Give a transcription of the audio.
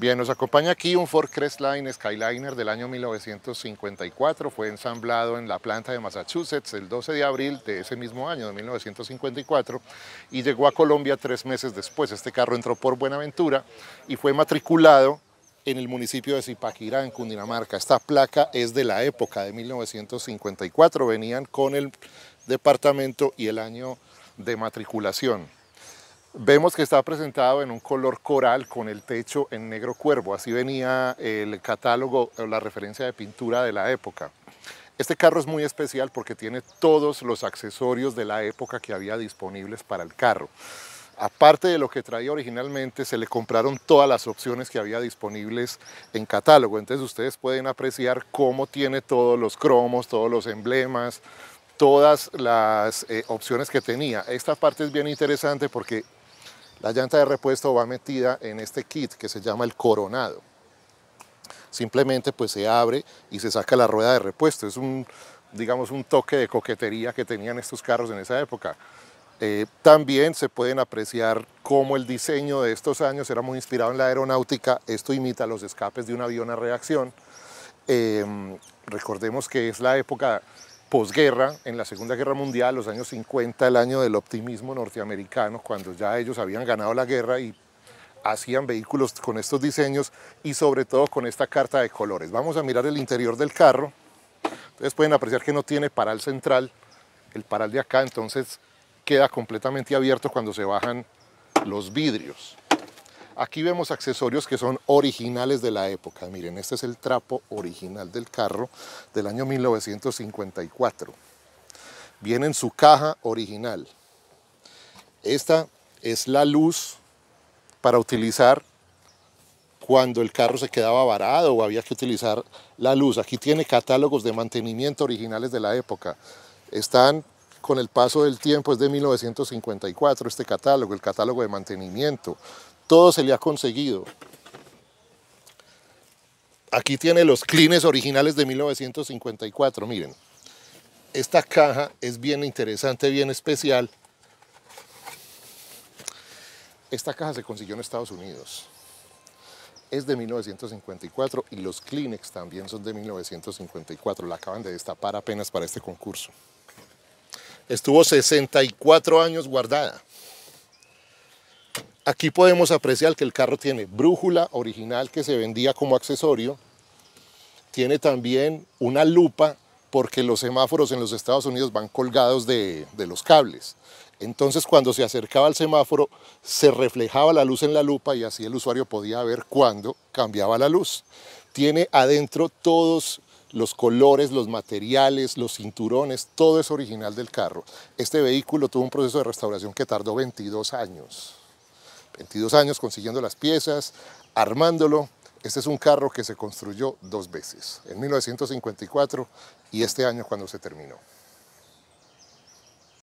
Bien, nos acompaña aquí un Ford Crestline Skyliner del año 1954. Fue ensamblado en la planta de Massachusetts el 12 de abril de ese mismo año, de 1954, y llegó a Colombia tres meses después. Este carro entró por Buenaventura y fue matriculado en el municipio de Zipaquirá, en Cundinamarca. Esta placa es de la época de 1954, venían con el departamento y el año de matriculación. Vemos que está presentado en un color coral con el techo en negro cuervo, así venía el catálogo, o la referencia de pintura de la época. Este carro es muy especial porque tiene todos los accesorios de la época que había disponibles para el carro. Aparte de lo que traía originalmente, se le compraron todas las opciones que había disponibles en catálogo. Entonces ustedes pueden apreciar cómo tiene todos los cromos, todos los emblemas, todas las eh, opciones que tenía. Esta parte es bien interesante porque la llanta de repuesto va metida en este kit que se llama el coronado. Simplemente pues se abre y se saca la rueda de repuesto. Es un, digamos, un toque de coquetería que tenían estos carros en esa época. Eh, también se pueden apreciar cómo el diseño de estos años era muy inspirado en la aeronáutica. Esto imita los escapes de un avión a reacción. Eh, recordemos que es la época posguerra, en la Segunda Guerra Mundial, los años 50, el año del optimismo norteamericano, cuando ya ellos habían ganado la guerra y hacían vehículos con estos diseños y sobre todo con esta carta de colores. Vamos a mirar el interior del carro. Ustedes pueden apreciar que no tiene paral central, el paral de acá, entonces queda completamente abierto cuando se bajan los vidrios. Aquí vemos accesorios que son originales de la época. Miren, este es el trapo original del carro del año 1954. Viene en su caja original. Esta es la luz para utilizar cuando el carro se quedaba varado o había que utilizar la luz. Aquí tiene catálogos de mantenimiento originales de la época. Están con el paso del tiempo, es de 1954 este catálogo, el catálogo de mantenimiento todo se le ha conseguido. Aquí tiene los clines originales de 1954, miren. Esta caja es bien interesante, bien especial. Esta caja se consiguió en Estados Unidos. Es de 1954 y los Kleenex también son de 1954. La acaban de destapar apenas para este concurso. Estuvo 64 años guardada. Aquí podemos apreciar que el carro tiene brújula original que se vendía como accesorio. Tiene también una lupa porque los semáforos en los Estados Unidos van colgados de, los cables. Entonces cuando se acercaba al semáforo se reflejaba la luz en la lupa y así el usuario podía ver cuándo cambiaba la luz. Tiene adentro todos los colores, los materiales, los cinturones, todo es original del carro. Este vehículo tuvo un proceso de restauración que tardó 22 años. 22 años consiguiendo las piezas, armándolo. Este es un carro que se construyó dos veces, en 1954 y este año cuando se terminó.